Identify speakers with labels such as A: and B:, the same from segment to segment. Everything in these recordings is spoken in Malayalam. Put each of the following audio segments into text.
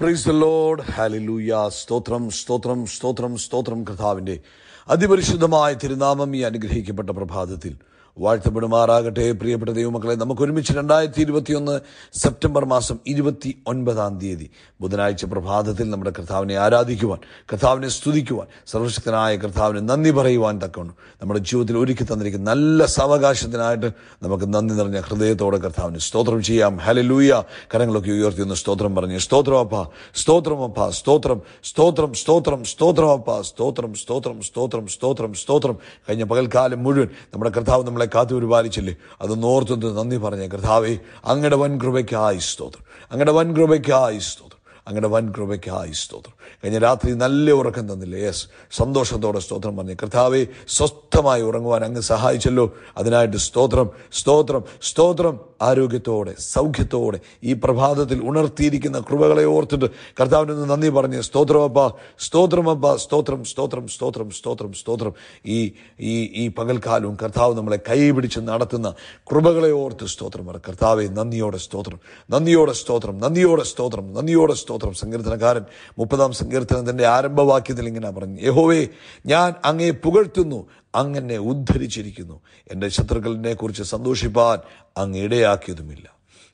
A: പ്രൈസ് ലോഡ് ഹാലലൂയ സ്തോത്രം സ്തോത്രം സ്തോത്രം സ്തോത്രം കർത്താവിൻ്റെ അതിപരിശുദ്ധമായ തിരുനാമം ഈ അനുഗ്രഹിക്കപ്പെട്ട പ്രഭാതത്തിൽ വാഴ്ത്തപ്പെടുമാറാകട്ടെ പ്രിയപ്പെട്ട ദൈവമക്കളെ നമുക്ക് ഒരുമിച്ച് രണ്ടായിരത്തി ഇരുപത്തിയൊന്ന് സെപ്റ്റംബർ മാസം ഇരുപത്തി ഒൻപതാം തീയതി ബുധനാഴ്ച പ്രഭാതത്തിൽ നമ്മുടെ കർത്താവിനെ ആരാധിക്കുവാൻ കർത്താവിനെ സ്തുതിക്കുവാൻ സർവശക്തനായ കർത്താവിനെ നന്ദി പറയുവാൻ തക്കവണ്ണം നമ്മുടെ ജീവിതത്തിൽ ഒരുക്കി തന്നിരിക്കുന്ന നല്ല സാവകാശത്തിനായിട്ട് നമുക്ക് നന്ദി നിറഞ്ഞ ഹൃദയത്തോടെ കർത്താവിനെ സ്തോത്രം ചെയ്യാം ലൂയ കരങ്ങളൊക്കെ ഉയർത്തിയൊന്ന് സ്തോത്രം പറഞ്ഞു സ്തോത്രമപ്പ സ്തോത്രമപ്പ സ്തോത്രം സ്തോത്രം സ്തോത്രം സ്തോത്രമപ്പ സ്തോത്രം സ്തോത്രം സ്തോത്രം സ്തോത്രം സ്തോത്രം കഴിഞ്ഞ പകൽക്കാലം മുഴുവൻ നമ്മുടെ കർത്താവ് നമ്മളെ ഞങ്ങളെ കാത്തു പരിപാലിച്ചില്ലേ അത് അതൊന്നോർത്തുന്നത് നന്ദി പറഞ്ഞേ കർത്താവേ അങ്ങയുടെ വൻകൃപയ്ക്കായി സ്തോത്രം അങ്ങയുടെ വൻകൃപയ്ക്കായി സ്തോത്രം അങ്ങനെ വൻ കൃപയ്ക്ക് ആ സ്തോത്രം കഴിഞ്ഞ രാത്രി നല്ല ഉറക്കം തന്നില്ല യെസ് സന്തോഷത്തോടെ സ്തോത്രം പറഞ്ഞു കർത്താവെ സ്വസ്ഥമായി ഉറങ്ങുവാൻ അങ്ങ് സഹായിച്ചല്ലോ അതിനായിട്ട് സ്തോത്രം സ്തോത്രം സ്തോത്രം ആരോഗ്യത്തോടെ സൗഖ്യത്തോടെ ഈ പ്രഭാതത്തിൽ ഉണർത്തിയിരിക്കുന്ന കൃപകളെ ഓർത്തിട്ട് കർത്താവിനൊന്ന് നന്ദി പറഞ്ഞ് സ്തോത്രമപ്പ സ്തോത്രമപ്പ സ്തോത്രം സ്തോത്രം സ്തോത്രം സ്തോത്രം സ്തോത്രം ഈ ഈ ഈ പകൽക്കാലവും കർത്താവ് നമ്മളെ കൈ പിടിച്ച് നടത്തുന്ന കൃപകളെ ഓർത്ത് സ്തോത്രം കർത്താവെ നന്ദിയോടെ സ്തോത്രം നന്ദിയോടെ സ്തോത്രം നന്ദിയോടെ സ്തോത്രം നന്ദിയോടെ സ്തോത്രം സ്തോത്രം സങ്കീർത്തനക്കാരൻ മുപ്പതാം സങ്കീർത്തനത്തിൻ്റെ ആരംഭവാക്യത്തിൽ ഇങ്ങനെ പറഞ്ഞു യഹോവേ ഞാൻ അങ്ങയെ പുകഴ്ത്തുന്നു അങ്ങനെ ഉദ്ധരിച്ചിരിക്കുന്നു എൻ്റെ ശത്രുക്കളിനെ കുറിച്ച് സന്തോഷിപ്പാൻ അങ്ങ് ഇടയാക്കിയതുമില്ല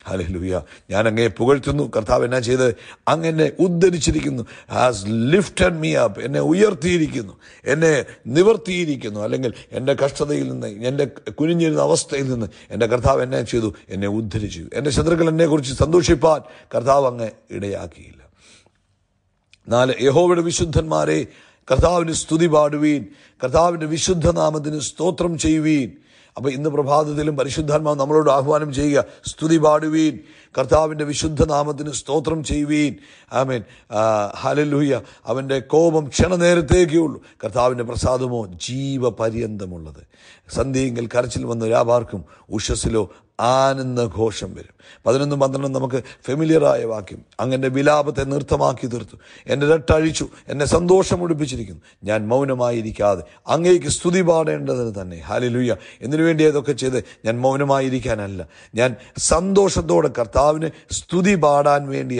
A: ഹലലുയ ഞാൻ അങ്ങേ പുകഴ്ത്തുന്നു കർത്താവ് എന്നാ ചെയ്ത് അങ്ങനെ ഉദ്ധരിച്ചിരിക്കുന്നു ഹാസ് ലിഫ്റ്റഡ് മീ അപ്പ് എന്നെ ഉയർത്തിയിരിക്കുന്നു എന്നെ നിവർത്തിയിരിക്കുന്നു അല്ലെങ്കിൽ എൻ്റെ കഷ്ടതയിൽ നിന്ന് എൻ്റെ കുനിഞ്ഞിരുന്ന അവസ്ഥയിൽ നിന്ന് എൻ്റെ കർത്താവ് എന്നെ ചെയ്തു എന്നെ ഉദ്ധരിച്ചു എൻ്റെ ശത്രുക്കൾ എന്നെക്കുറിച്ച് സന്തോഷിപ്പാൻ കർത്താവ് അങ്ങ് ഇടയാക്കിയില്ല നാല് യഹോവയുടെ വിശുദ്ധന്മാരെ കർത്താവിന് സ്തുതി പാടുവീൻ കർത്താവിൻ്റെ വിശുദ്ധനാമത്തിന് സ്തോത്രം ചെയ്യുവീൻ അപ്പോൾ ഇന്ന് പ്രഭാതത്തിലും പരിശുദ്ധാത്മാവ് നമ്മളോട് ആഹ്വാനം ചെയ്യുക സ്തുതി പാടുവീൻ കർത്താവിൻ്റെ വിശുദ്ധ നാമത്തിന് സ്തോത്രം ചെയ്യുവീൻ ആമേൻ ഹലലൂയ അവൻ്റെ കോപം ക്ഷണനേരത്തേക്കുള്ളൂ ഉള്ളൂ കർത്താവിൻ്റെ പ്രസാദമോ ജീവപര്യന്തമുള്ളത് സന്ധ്യയെങ്കിൽ കരച്ചിൽ വന്ന ഒരാർക്കും ഉഷസ്സിലോ ആനന്ദ ഘോഷം വരും പതിനൊന്നും പന്ത്രണ്ടും നമുക്ക് ഫെമിലിയറായ വാക്യം അങ്ങൻ്റെ വിലാപത്തെ നൃത്തമാക്കി തീർത്തു എൻ്റെ രട്ടഴിച്ചു എന്നെ സന്തോഷം ഉടുപ്പിച്ചിരിക്കുന്നു ഞാൻ മൗനമായിരിക്കാതെ അങ്ങേക്ക് സ്തുതി പാടേണ്ടതിന് തന്നെ ഹാലിലുയ്യ എന്തിനു വേണ്ടി ഏതൊക്കെ ചെയ്ത് ഞാൻ മൗനമായിരിക്കാനല്ല ഞാൻ സന്തോഷത്തോടെ കർത്താവിന് സ്തുതി പാടാൻ വേണ്ടിയ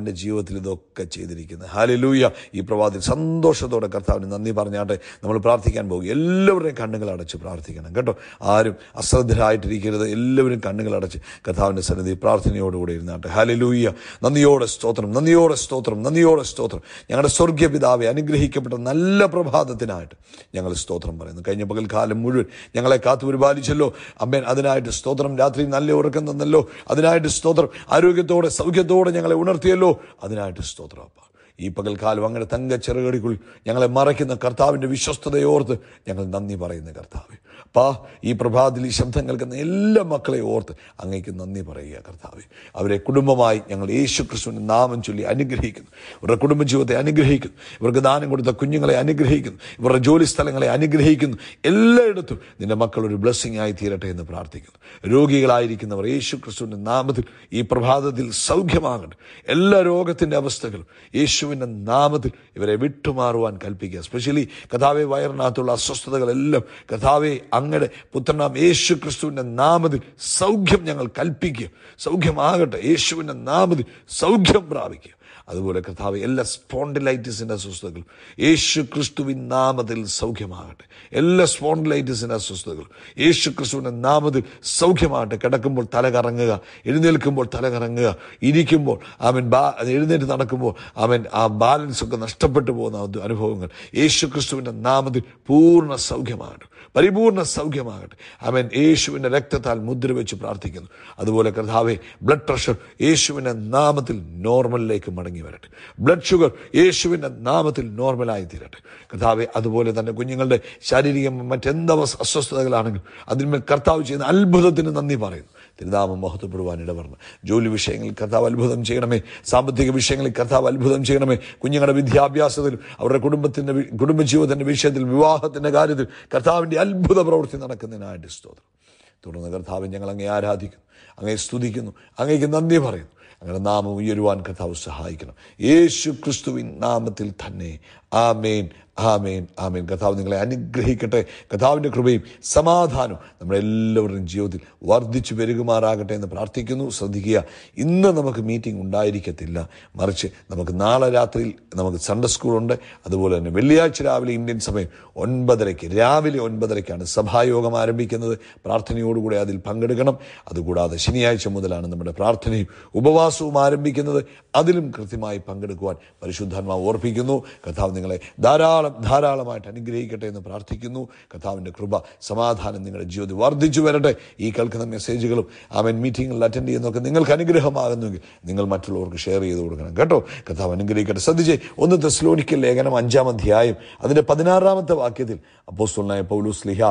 A: എൻ്റെ ജീവിതത്തിൽ ഇതൊക്കെ ചെയ്തിരിക്കുന്നത് ഹാലിലൂയ ഈ പ്രഭാതത്തിൽ സന്തോഷത്തോടെ കർത്താവിന് നന്ദി പറഞ്ഞാട്ടെ നമ്മൾ പ്രാർത്ഥിക്കാൻ പോകും എല്ലാവരുടെയും കണ്ണുകൾ അടച്ച് പ്രാർത്ഥിക്കണം കേട്ടോ ആരും അശ്രദ്ധരായിട്ടിരിക്കരുത് എല്ലാ എല്ലാവരും കണ്ണുകൾ അടച്ച് കഥാവിൻ്റെ സന്നിധി പ്രാർത്ഥനയോടുകൂടി ഇരുന്നാട്ടെ ഹലലൂയ്യ നന്ദിയോടെ സ്തോത്രം നന്ദിയോടെ സ്തോത്രം നന്ദിയോടെ സ്തോത്രം ഞങ്ങളുടെ സ്വർഗീയ പിതാവെ അനുഗ്രഹിക്കപ്പെട്ട നല്ല പ്രഭാതത്തിനായിട്ട് ഞങ്ങൾ സ്തോത്രം പറയുന്നു കഴിഞ്ഞ പകൽക്കാലം മുഴുവൻ ഞങ്ങളെ കാത്തു പരിപാലിച്ചല്ലോ അമ്മൻ അതിനായിട്ട് സ്തോത്രം രാത്രി നല്ല ഉറക്കം തന്നല്ലോ അതിനായിട്ട് സ്തോത്രം ആരോഗ്യത്തോടെ സൗഖ്യത്തോടെ ഞങ്ങളെ ഉണർത്തിയല്ലോ അതിനായിട്ട് സ്തോത്രം ഈ പകൽക്കാലം അങ്ങനെ തങ്ക ചെറുകടിക്കുൾ ഞങ്ങളെ മറയ്ക്കുന്ന കർത്താവിൻ്റെ വിശ്വസ്തതയോർത്ത് ഞങ്ങൾ നന്ദി പറയുന്ന കർത്താവ് പാ ഈ പ്രഭാതത്തിൽ ഈ ശബ്ദം കേൾക്കുന്ന എല്ലാ മക്കളെ ഓർത്ത് അങ്ങേക്ക് നന്ദി പറയുക കർത്താവ് അവരെ കുടുംബമായി ഞങ്ങൾ യേശു ക്രിസ്തുവിൻ്റെ നാമം ചൊല്ലി അനുഗ്രഹിക്കുന്നു ഇവരുടെ കുടുംബജീവിതത്തെ അനുഗ്രഹിക്കുന്നു ഇവർക്ക് ദാനം കൊടുത്ത കുഞ്ഞുങ്ങളെ അനുഗ്രഹിക്കുന്നു ഇവരുടെ ജോലി സ്ഥലങ്ങളെ അനുഗ്രഹിക്കുന്നു എല്ലായിടത്തും നിന്റെ മക്കൾ ഒരു ബ്ലെസ്സിങ് ആയി തീരട്ടെ എന്ന് പ്രാർത്ഥിക്കുന്നു രോഗികളായിരിക്കുന്നവർ യേശു ക്രിസ്തുവിൻ്റെ നാമത്തിൽ ഈ പ്രഭാതത്തിൽ സൗഖ്യമാകട്ടെ എല്ലാ രോഗത്തിൻ്റെ അവസ്ഥകളും യേശു യേശുവിൻ്റെ നാമത്തിൽ ഇവരെ വിട്ടുമാറുവാൻ കൽപ്പിക്കുക സ്പെഷ്യലി കഥാവെ വയറിനകത്തുള്ള അസ്വസ്ഥതകളെല്ലാം കഥാവെ അങ്ങയുടെ പുത്രനാം യേശു ക്രിസ്തുവിൻ്റെ നാമത്തിൽ സൗഖ്യം ഞങ്ങൾ കൽപ്പിക്കുക സൗഖ്യമാകട്ടെ യേശുവിൻ്റെ നാമത്തിൽ സൗഖ്യം പ്രാപിക്കുക അതുപോലെ കർത്താവ് എല്ലാ സ്പോണ്ടിലൈറ്റിസിൻ്റെ അസ്വസ്ഥതകളും യേശു ക്രിസ്തുവിൻ നാമത്തിൽ സൗഖ്യമാകട്ടെ എല്ലാ സ്പോണ്ടിലൈറ്റിസിൻ്റെ അസ്വസ്ഥതകളും യേശു ക്രിസ്തുവിൻ്റെ നാമത്തിൽ സൗഖ്യമാകട്ടെ കിടക്കുമ്പോൾ തല കറങ്ങുക എഴുന്നേൽക്കുമ്പോൾ തല കറങ്ങുക ഇരിക്കുമ്പോൾ അവൻ ബാ എഴുന്നേറ്റ് നടക്കുമ്പോൾ അവൻ ആ ബാലൻസ് ഒക്കെ നഷ്ടപ്പെട്ടു പോകുന്ന അനുഭവങ്ങൾ യേശു ക്രിസ്തുവിൻ്റെ നാമത്തിൽ പൂർണ്ണ സൗഖ്യമാകട്ടെ പരിപൂർണ്ണ സൗഖ്യമാകട്ടെ അവൻ യേശുവിൻ്റെ രക്തത്താൽ മുദ്ര വെച്ച് പ്രാർത്ഥിക്കുന്നു അതുപോലെ കർത്താവെ ബ്ലഡ് പ്രഷർ യേശുവിൻ്റെ നാമത്തിൽ നോർമലിലേക്ക് മടങ്ങി വരട്ടെ ബ്ലഡ് ഷുഗർ യേശുവിൻ്റെ നാമത്തിൽ നോർമലായി തീരട്ടെ കർത്താവെ അതുപോലെ തന്നെ കുഞ്ഞുങ്ങളുടെ ശാരീരികം മറ്റെന്തവ അസ്വസ്ഥതകളാണെങ്കിലും അതിന്മേൽ കർത്താവ് ചെയ്യുന്ന അത്ഭുതത്തിന് നന്ദി പറയുന്നു തിരുനാമം മഹത്വപ്പെടുവാൻ ഇടപെടണം ജോലി വിഷയങ്ങളിൽ കർത്താവ് അത്ഭുതം ചെയ്യണമേ സാമ്പത്തിക വിഷയങ്ങളിൽ കർത്താവ് അത്ഭുതം ചെയ്യണമേ കുഞ്ഞുങ്ങളുടെ വിദ്യാഭ്യാസത്തിലും അവരുടെ കുടുംബത്തിൻ്റെ കുടുംബജീവിതത്തിൻ്റെ വിഷയത്തിൽ വിവാഹത്തിൻ്റെ കാര്യത്തിൽ കർത്താവിൻ്റെ അത്ഭുത പ്രവൃത്തി നടക്കുന്നതിനായിട്ട് സ്തോത്രം തുടർന്ന് കർത്താവ് ഞങ്ങൾ അങ്ങേ ആരാധിക്കുന്നു അങ്ങേ സ്തുതിക്കുന്നു അങ്ങേക്ക് നന്ദി പറയുന്നു അങ്ങനെ നാമം ഉയരുവാൻ കർത്താവ് സഹായിക്കണം യേശു ക്രിസ്തുവിൻ നാമത്തിൽ തന്നെ ആമേൻ ആമേൻ ആമേൻ കഥാവ് നിങ്ങളെ അനുഗ്രഹിക്കട്ടെ കഥാവിൻ്റെ കൃപയും സമാധാനവും എല്ലാവരുടെയും ജീവിതത്തിൽ വർദ്ധിച്ചു പെരുകുമാറാകട്ടെ എന്ന് പ്രാർത്ഥിക്കുന്നു ശ്രദ്ധിക്കുക ഇന്ന് നമുക്ക് മീറ്റിംഗ് ഉണ്ടായിരിക്കത്തില്ല മറിച്ച് നമുക്ക് നാളെ രാത്രിയിൽ നമുക്ക് സൺഡേ സ്കൂളുണ്ട് അതുപോലെ തന്നെ വെള്ളിയാഴ്ച രാവിലെ ഇന്ത്യൻ സമയം ഒൻപതരയ്ക്ക് രാവിലെ ഒൻപതരയ്ക്കാണ് സഭായോഗം ആരംഭിക്കുന്നത് പ്രാർത്ഥനയോടുകൂടി അതിൽ പങ്കെടുക്കണം അതുകൂടാതെ ശനിയാഴ്ച മുതലാണ് നമ്മുടെ പ്രാർത്ഥനയും ഉപവാസവും ആരംഭിക്കുന്നത് അതിലും കൃത്യമായി പങ്കെടുക്കുവാൻ പരിശുദ്ധാത്മാവ് ഓർപ്പിക്കുന്നു കഥാവ് നിങ്ങളെ ധാരാളം ധാരാളം ധാരാളമായിട്ട് അനുഗ്രഹിക്കട്ടെ എന്ന് പ്രാർത്ഥിക്കുന്നു കഥാവിൻ്റെ കൃപ സമാധാനം നിങ്ങളുടെ ജീവിതം വർദ്ധിച്ചു വരട്ടെ ഈ കേൾക്കുന്ന മെസ്സേജുകളും അവൻ മീറ്റിങ്ങുകളിൽ അറ്റൻഡ് ചെയ്യുന്നതൊക്കെ നിങ്ങൾക്ക് അനുഗ്രഹമാകുന്നുവെങ്കിൽ നിങ്ങൾ മറ്റുള്ളവർക്ക് ഷെയർ ചെയ്ത് കൊടുക്കണം കേട്ടോ കഥാവ് അനുഗ്രഹിക്കട്ടെ ശ്രദ്ധിച്ചേ ഒന്ന് തെസ്ലോണിക്കൽ ലേഖനം അഞ്ചാം അധ്യായം അതിൻ്റെ പതിനാറാമത്തെ വാക്യത്തിൽ അപ്പോസ്റ്റോളിനായ പൗലൂസ് ലിഹ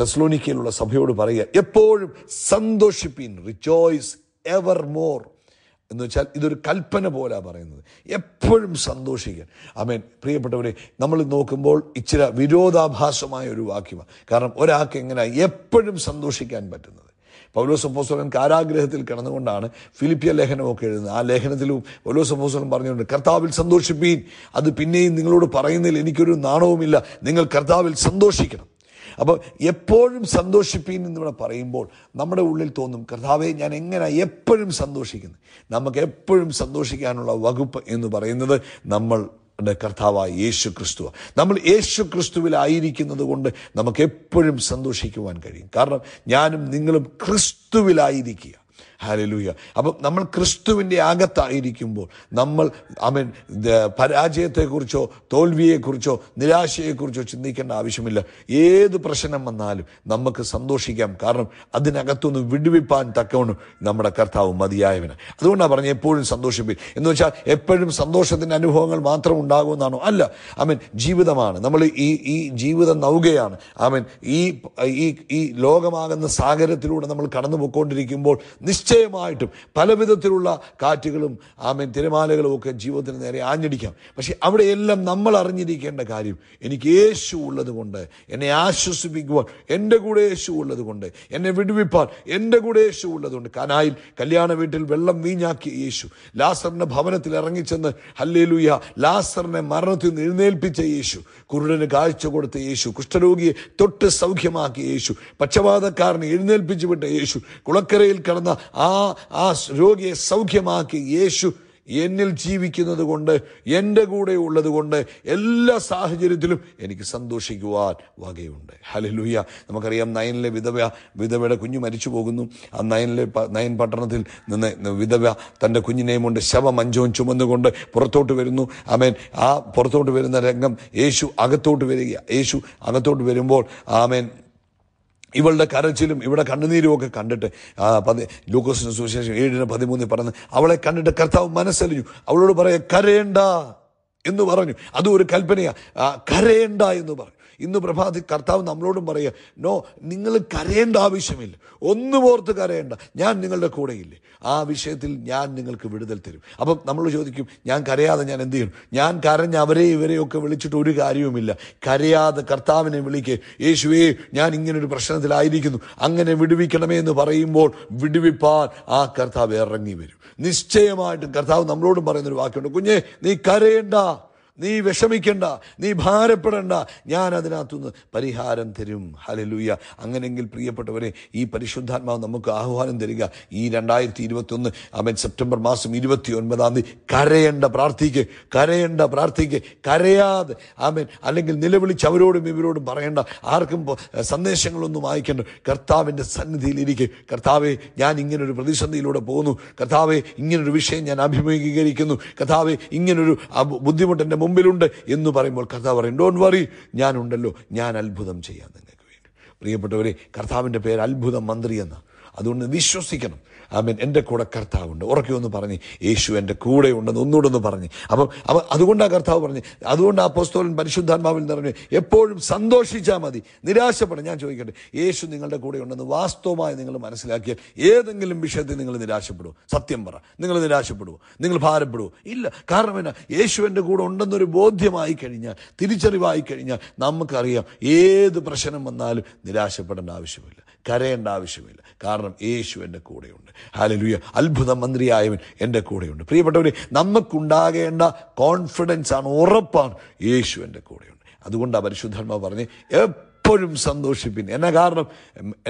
A: തെസ്ലോണിക്കയിലുള്ള സഭയോട് പറയുക എപ്പോഴും സന്തോഷിപ്പീൻ റിജോയ്സ് എവർ മോർ എന്ന് വെച്ചാൽ ഇതൊരു കൽപ്പന പോലാ പറയുന്നത് എപ്പോഴും സന്തോഷിക്കാൻ ആമേൻ പ്രിയപ്പെട്ടവരെ നമ്മൾ നോക്കുമ്പോൾ ഇച്ചിരി വിരോധാഭാസമായ ഒരു വാക്യമാണ് കാരണം ഒരാൾക്ക് എങ്ങനെ എപ്പോഴും സന്തോഷിക്കാൻ പറ്റുന്നത് പൗലോസ് അപ്പോസ്വലൻ കാരാഗ്രഹത്തിൽ കിടന്നുകൊണ്ടാണ് ഫിലിപ്പിയ ലേഖനമൊക്കെ എഴുതുന്നത് ആ ലേഖനത്തിലും പൗലോസ് അപ്പോസ്വലൻ പറഞ്ഞുകൊണ്ട് കർത്താവിൽ സന്തോഷിപ്പീൻ അത് പിന്നെയും നിങ്ങളോട് പറയുന്നതിൽ എനിക്കൊരു നാണവുമില്ല നിങ്ങൾ കർത്താവിൽ സന്തോഷിക്കണം അപ്പോൾ എപ്പോഴും സന്തോഷിപ്പീൻ എന്നിവിടെ പറയുമ്പോൾ നമ്മുടെ ഉള്ളിൽ തോന്നും കർത്താവെ ഞാൻ എങ്ങനെ എപ്പോഴും സന്തോഷിക്കുന്നത് നമുക്ക് എപ്പോഴും സന്തോഷിക്കാനുള്ള വകുപ്പ് എന്ന് പറയുന്നത് നമ്മൾ കർത്താവായ യേശു ക്രിസ്തുവ നമ്മൾ യേശു ക്രിസ്തുവിലായിരിക്കുന്നത് കൊണ്ട് നമുക്ക് എപ്പോഴും സന്തോഷിക്കുവാൻ കഴിയും കാരണം ഞാനും നിങ്ങളും ക്രിസ്തുവിലായിരിക്കുക ഹാലലൂയ അപ്പം നമ്മൾ ക്രിസ്തുവിൻ്റെ അകത്തായിരിക്കുമ്പോൾ നമ്മൾ അവൻ പരാജയത്തെക്കുറിച്ചോ തോൽവിയെക്കുറിച്ചോ നിരാശയെക്കുറിച്ചോ ചിന്തിക്കേണ്ട ആവശ്യമില്ല ഏത് പ്രശ്നം വന്നാലും നമുക്ക് സന്തോഷിക്കാം കാരണം അതിനകത്തുനിന്ന് വിടുവിപ്പാൻ തക്കവണ് നമ്മുടെ കർത്താവ് മതിയായവന് അതുകൊണ്ടാണ് പറഞ്ഞത് എപ്പോഴും സന്തോഷിപ്പിൻ എന്ന് വെച്ചാൽ എപ്പോഴും സന്തോഷത്തിൻ്റെ അനുഭവങ്ങൾ മാത്രം ഉണ്ടാകുമെന്നാണോ അല്ല മീൻ ജീവിതമാണ് നമ്മൾ ഈ ഈ ജീവിതം നൗകയാണ് ആമൻ ഈ ഈ ലോകമാകുന്ന സാഗരത്തിലൂടെ നമ്മൾ കടന്നു പോയിക്കൊണ്ടിരിക്കുമ്പോൾ നിശ്ചയം നിശ്ചയമായിട്ടും പല വിധത്തിലുള്ള കാറ്റുകളും ആമേൻ തിരമാലകളും ഒക്കെ ജീവിതത്തിന് നേരെ ആഞ്ഞടിക്കാം പക്ഷേ അവിടെയെല്ലാം നമ്മൾ അറിഞ്ഞിരിക്കേണ്ട കാര്യം എനിക്ക് യേശു ഉള്ളത് കൊണ്ട് എന്നെ ആശ്വസിപ്പിക്കുവാൻ എൻ്റെ കൂടെ യേശു ഉള്ളത് കൊണ്ട് എന്നെ വിടുവിപ്പാൻ എൻ്റെ കൂടെ യേശു ഉള്ളതുകൊണ്ട് കനായിൽ കല്യാണ വീട്ടിൽ വെള്ളം വീഞ്ഞാക്കിയ യേശു ലാസറിൻ്റെ ഭവനത്തിൽ ഇറങ്ങിച്ചെന്ന് ഹല്ലേലൂയ ലാസറിനെ മരണത്തിൽ നിന്ന് എഴുന്നേൽപ്പിച്ച യേശു കുരുടന് കാഴ്ച കൊടുത്ത യേശു കുഷ്ഠരോഗിയെ തൊട്ട് സൗഖ്യമാക്കിയ യേശു പക്ഷപാതക്കാരനെ എഴുന്നേൽപ്പിച്ചു വിട്ട യേശു കുളക്കരയിൽ കടന്ന ആ ആ രോഗിയെ സൗഖ്യമാക്കി യേശു എന്നിൽ ജീവിക്കുന്നത് കൊണ്ട് എൻ്റെ കൂടെ ഉള്ളത് കൊണ്ട് എല്ലാ സാഹചര്യത്തിലും എനിക്ക് സന്തോഷിക്കുവാൻ വകയുണ്ട് ഹലലുയ്യ നമുക്കറിയാം നയനിലെ വിധവ വിധവയുടെ കുഞ്ഞ് മരിച്ചു പോകുന്നു ആ നയനിലെ നയൻ പട്ടണത്തിൽ നിന്ന് വിധവ തൻ്റെ കുഞ്ഞിനെയും കൊണ്ട് ശവമഞ്ചവും ചുമന്നുകൊണ്ട് പുറത്തോട്ട് വരുന്നു ആമേൻ ആ പുറത്തോട്ട് വരുന്ന രംഗം യേശു അകത്തോട്ട് വരിക യേശു അകത്തോട്ട് വരുമ്പോൾ ആമേൻ ഇവളുടെ കരച്ചിലും ഇവിടെ കണ്ണുനീരും ഒക്കെ കണ്ടിട്ട് പതി ലൂക്കോസിന് സുവിശേഷം ഏഴിന് പതിമൂന്നിൽ പറഞ്ഞ് അവളെ കണ്ടിട്ട് കർത്താവ് മനസ്സലിഞ്ഞു അവളോട് പറയാ കരയണ്ട എന്ന് പറഞ്ഞു അതും ഒരു കൽപ്പനയാ കരയണ്ട എന്ന് പറഞ്ഞു ഇന്ന് പ്രഭാതി കർത്താവ് നമ്മളോടും പറയുക നോ നിങ്ങൾ കരയേണ്ട ആവശ്യമില്ല ഒന്നും ഓർത്ത് കരയേണ്ട ഞാൻ നിങ്ങളുടെ കൂടെയില്ലേ ആ വിഷയത്തിൽ ഞാൻ നിങ്ങൾക്ക് വിടുതൽ തരും അപ്പം നമ്മൾ ചോദിക്കും ഞാൻ കരയാതെ ഞാൻ എന്ത് ചെയ്യും ഞാൻ കരഞ്ഞ അവരെ ഇവരെയൊക്കെ വിളിച്ചിട്ട് ഒരു കാര്യവുമില്ല കരയാതെ കർത്താവിനെ വിളിക്കേ യേശുവേ ഞാൻ ഇങ്ങനൊരു പ്രശ്നത്തിലായിരിക്കുന്നു അങ്ങനെ വിടുവിക്കണമേ എന്ന് പറയുമ്പോൾ വിടുവിപ്പാൻ ആ കർത്താവ് ഇറങ്ങി വരും നിശ്ചയമായിട്ടും കർത്താവ് നമ്മളോടും പറയുന്നൊരു വാക്കുണ്ട് കുഞ്ഞേ നീ കരയേണ്ട നീ വിഷമിക്കണ്ട നീ ഭാരപ്പെടണ്ട ഞാൻ അതിനകത്തുനിന്ന് പരിഹാരം തരും ഹലലൂയ അങ്ങനെങ്കിൽ പ്രിയപ്പെട്ടവരെ ഈ പരിശുദ്ധാത്മാവ് നമുക്ക് ആഹ്വാനം തരിക ഈ രണ്ടായിരത്തി ഇരുപത്തൊന്ന് അവൻ സെപ്റ്റംബർ മാസം ഇരുപത്തി ഒൻപതാം തീയതി കരയേണ്ട പ്രാർത്ഥിക്ക് കരയേണ്ട പ്രാർത്ഥിക്ക് കരയാതെ ആമേൻ അല്ലെങ്കിൽ നിലവിളിച്ച് അവരോടും ഇവരോടും പറയേണ്ട ആർക്കും സന്ദേശങ്ങളൊന്നും അയക്കേണ്ട കർത്താവിൻ്റെ സന്നിധിയിലിരിക്കുക കർത്താവെ ഞാൻ ഇങ്ങനൊരു പ്രതിസന്ധിയിലൂടെ പോകുന്നു കർത്താവെ ഇങ്ങനൊരു വിഷയം ഞാൻ അഭിമുഖീകരിക്കുന്നു കർത്താവെ ഇങ്ങനൊരു ബുദ്ധിമുട്ടിൻ്റെ മുമ്പിലുണ്ട് എന്ന് പറയുമ്പോൾ കർത്താവ് പറയും ഡോണ്ട് വറി ഞാനുണ്ടല്ലോ ഞാൻ അത്ഭുതം ചെയ്യാം നിങ്ങൾക്ക് വേണ്ടി പ്രിയപ്പെട്ടവരെ കർത്താവിൻ്റെ പേര് അത്ഭുത മന്ത്രി എന്നാണ് അതുകൊണ്ട് വിശ്വസിക്കണം ആമേൻ എൻ്റെ കൂടെ കർത്താവുണ്ട് ഉറക്കി ഒന്ന് പറഞ്ഞ് യേശു എൻ്റെ കൂടെ ഉണ്ടെന്ന് ഒന്നുകൂടെ ഒന്ന് പറഞ്ഞ് അപ്പം അവ അതുകൊണ്ടാണ് കർത്താവ് പറഞ്ഞ് അതുകൊണ്ട് ആ പുസ്തകൻ പരിശുദ്ധാത്മാവിൽ നിറഞ്ഞു എപ്പോഴും സന്തോഷിച്ചാൽ മതി നിരാശപ്പെടും ഞാൻ ചോദിക്കട്ടെ യേശു നിങ്ങളുടെ കൂടെ ഉണ്ടെന്ന് വാസ്തവമായി നിങ്ങൾ മനസ്സിലാക്കിയാൽ ഏതെങ്കിലും വിഷയത്തിൽ നിങ്ങൾ നിരാശപ്പെടുമോ സത്യം പറ നിങ്ങൾ നിരാശപ്പെടുമോ നിങ്ങൾ ഭാരപ്പെടുമോ ഇല്ല കാരണം എന്നാ യേശു എൻ്റെ കൂടെ ഉണ്ടെന്നൊരു ബോധ്യമായി കഴിഞ്ഞാൽ തിരിച്ചറിവായി കഴിഞ്ഞാൽ നമുക്കറിയാം ഏത് പ്രശ്നം വന്നാലും നിരാശപ്പെടേണ്ട ആവശ്യമില്ല കരയേണ്ട ആവശ്യമില്ല കാരണം യേശു എൻ്റെ കൂടെയുണ്ട് ഹാലലുയ അത്ഭുത മന്ത്രിയായവൻ എൻ്റെ കൂടെയുണ്ട് പ്രിയപ്പെട്ടവർ നമുക്കുണ്ടാകേണ്ട കോൺഫിഡൻസ് ആണ് ഉറപ്പാണ് യേശു എൻ്റെ കൂടെയുണ്ട് അതുകൊണ്ടാണ് പരിശുദ്ധന്മാർ പറഞ്ഞ് എപ്പോഴും സന്തോഷിപ്പിൻ എന്നെ കാരണം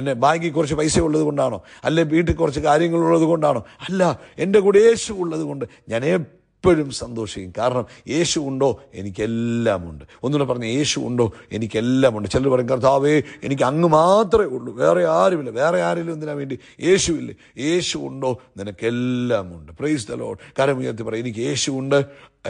A: എന്നെ ബാങ്കിൽ കുറച്ച് പൈസ ഉള്ളത് കൊണ്ടാണോ അല്ലെ വീട്ടിൽ കുറച്ച് കാര്യങ്ങളുള്ളത് കൊണ്ടാണോ അല്ല എൻ്റെ കൂടെ യേശു ഉള്ളത് കൊണ്ട് ഞാൻ എപ്പോഴും സന്തോഷിക്കും കാരണം യേശു ഉണ്ടോ എനിക്കെല്ലാമുണ്ട് ഉണ്ട് ഒന്നുകൂടെ പറഞ്ഞ യേശു ഉണ്ടോ എനിക്കെല്ലാമുണ്ട് ഉണ്ട് ചിലർ പറയും കർത്താവേ എനിക്ക് അങ്ങ് മാത്രമേ ഉള്ളൂ വേറെ ആരുമില്ല വേറെ ആരെങ്കിലും എന്തിനാ വേണ്ടി യേശു ഇല്ലേ യേശു ഉണ്ടോ നിനക്കെല്ലാം ഉണ്ട് പ്രൈസ് ദ ലോഡ് കാരണം ഉയർത്തി പറയും എനിക്ക് യേശു ഉണ്ട്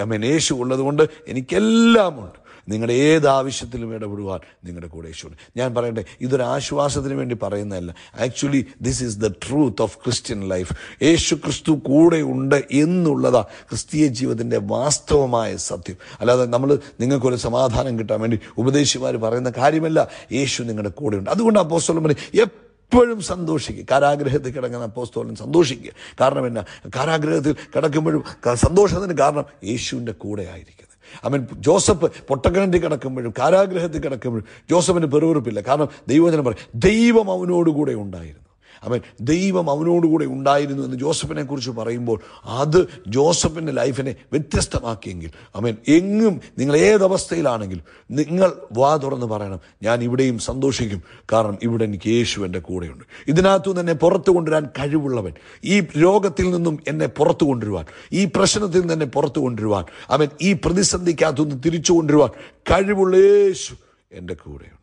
A: ഐ മീൻ യേശു ഉള്ളത് കൊണ്ട് എനിക്കെല്ലാമുണ്ട് ഉണ്ട് നിങ്ങളുടെ ഏത് ആവശ്യത്തിലും ഇടപെടുവാൻ നിങ്ങളുടെ കൂടെ യേശുണ്ട് ഞാൻ പറയട്ടെ ഇതൊരു ആശ്വാസത്തിന് വേണ്ടി പറയുന്നതല്ല actually this is the truth of Christian life യേശു ക്രിസ്തു കൂടെ ഉണ്ട് എന്നുള്ളതാ ക്രിസ്തീയ ജീവിതത്തിൻ്റെ വാസ്തവമായ സത്യം അല്ലാതെ നമ്മൾ നിങ്ങൾക്കൊരു സമാധാനം കിട്ടാൻ വേണ്ടി ഉപദേശിമാർ പറയുന്ന കാര്യമല്ല യേശു നിങ്ങളുടെ കൂടെയുണ്ട് അതുകൊണ്ട് അപ്പോസ്തോലം പറയും എപ്പോഴും സന്തോഷിക്കുക കാരാഗ്രഹത്തിൽ കിടക്കുന്ന അപ്പോസ്തോലൻ സന്തോഷിക്കുക കാരണം എന്നാ കാരാഗ്രഹത്തിൽ കിടക്കുമ്പോഴും സന്തോഷത്തിന് കാരണം യേശുവിൻ്റെ കൂടെ ആയിരിക്കുന്നത് അവൻ ജോസഫ് പൊട്ടക്കിണറ്റിൽ കിടക്കുമ്പോഴും കാരാഗ്രഹത്തിൽ കിടക്കുമ്പോഴും ജോസഫിന് പെറുവിറുപ്പില്ല കാരണം ദൈവജനം പറയും ദൈവം അവനോടുകൂടെ ഉണ്ടായിരുന്നു അവൻ ദൈവം അവനോടുകൂടെ ഉണ്ടായിരുന്നു എന്ന് ജോസഫിനെ കുറിച്ച് പറയുമ്പോൾ അത് ജോസഫിൻ്റെ ലൈഫിനെ വ്യത്യസ്തമാക്കിയെങ്കിൽ അവൻ എങ്ങും നിങ്ങൾ ഏത് അവസ്ഥയിലാണെങ്കിലും നിങ്ങൾ വാ തുറന്ന് പറയണം ഞാൻ ഇവിടെയും സന്തോഷിക്കും കാരണം ഇവിടെ എനിക്ക് യേശു എൻ്റെ കൂടെയുണ്ട് ഇതിനകത്തു നിന്ന് എന്നെ പുറത്തു കൊണ്ടുവരാൻ കഴിവുള്ളവൻ ഈ രോഗത്തിൽ നിന്നും എന്നെ പുറത്തു കൊണ്ടുവരുവാൻ ഈ പ്രശ്നത്തിൽ നിന്ന് എന്നെ പുറത്തു കൊണ്ടുവരുവാൻ അവൻ ഈ പ്രതിസന്ധിക്കകത്തുനിന്ന് തിരിച്ചു കൊണ്ടുവരുവാൻ കഴിവുള്ള യേശു എൻ്റെ കൂടെയുണ്ട്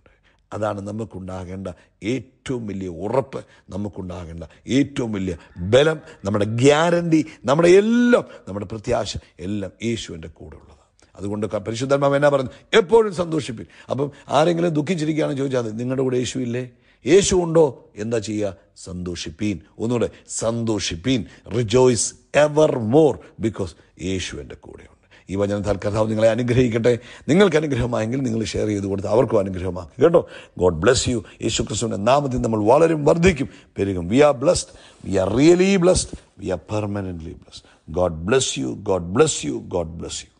A: അതാണ് നമുക്കുണ്ടാകേണ്ട ഏറ്റവും വലിയ ഉറപ്പ് നമുക്കുണ്ടാകേണ്ട ഏറ്റവും വലിയ ബലം നമ്മുടെ ഗ്യാരണ്ടി നമ്മുടെ എല്ലാം നമ്മുടെ പ്രത്യാശ എല്ലാം യേശുവിൻ്റെ കൂടെ ഉള്ളത് അതുകൊണ്ട് പരിശുദ്ധമാവ് എന്നാ പറഞ്ഞു എപ്പോഴും സന്തോഷിപ്പിൻ അപ്പം ആരെങ്കിലും ദുഃഖിച്ചിരിക്കുകയാണെന്ന് ചോദിച്ചാൽ നിങ്ങളുടെ കൂടെ യേശു ഇല്ലേ യേശു ഉണ്ടോ എന്താ ചെയ്യുക സന്തോഷിപ്പീൻ ഒന്നുകൂടെ സന്തോഷിപ്പീൻ റിജോയ്സ് എവർ മോർ ബിക്കോസ് യേശു എൻ്റെ കൂടെയുണ്ട് ഈ വചനത്താൽ തൽക്കർത്താവ് നിങ്ങളെ അനുഗ്രഹിക്കട്ടെ നിങ്ങൾക്ക് അനുഗ്രഹമായെങ്കിൽ നിങ്ങൾ ഷെയർ ചെയ്ത് കൊടുത്ത് അവർക്കും അനുഗ്രഹമാക്കി കേട്ടോ ഗോഡ് ബ്ലെസ് യു യേശു ക്രിസ്തുവിൻ്റെ നാമത്തിൽ നമ്മൾ വളരും വർദ്ധിക്കും പെരുകും we are blessed we are really blessed we are permanent blessed God bless you God bless you God bless U